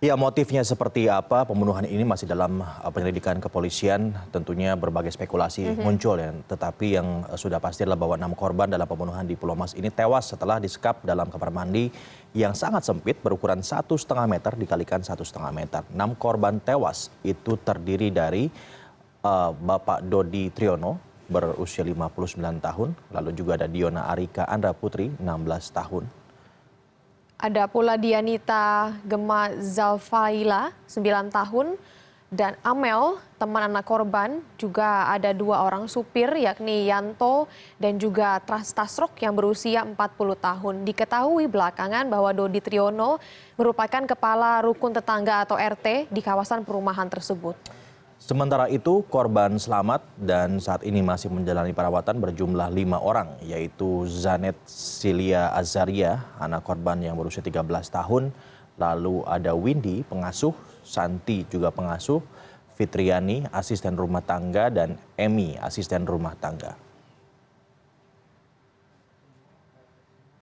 Ya motifnya seperti apa pembunuhan ini masih dalam eh, penyelidikan kepolisian tentunya berbagai spekulasi mm -hmm. muncul ya tetapi yang eh, sudah pasti adalah bahwa enam korban dalam pembunuhan di Pulau Mas ini tewas setelah disekap dalam kamar mandi yang sangat sempit berukuran satu setengah meter dikalikan satu setengah meter enam korban tewas itu terdiri dari uh, Bapak Dodi Triono berusia 59 tahun lalu juga ada Diona Arika Andra Putri 16 tahun ada pula Dianita Gema Zalfaila, 9 tahun, dan Amel, teman anak korban, juga ada dua orang supir yakni Yanto dan juga Trastasrok yang berusia 40 tahun. Diketahui belakangan bahwa Dodi Triono merupakan kepala rukun tetangga atau RT di kawasan perumahan tersebut. Sementara itu, korban selamat dan saat ini masih menjalani perawatan berjumlah lima orang, yaitu Zanet Silia Azaria, anak korban yang berusia 13 tahun, lalu ada Windy, pengasuh, Santi juga pengasuh, Fitriani, asisten rumah tangga, dan Emi, asisten rumah tangga.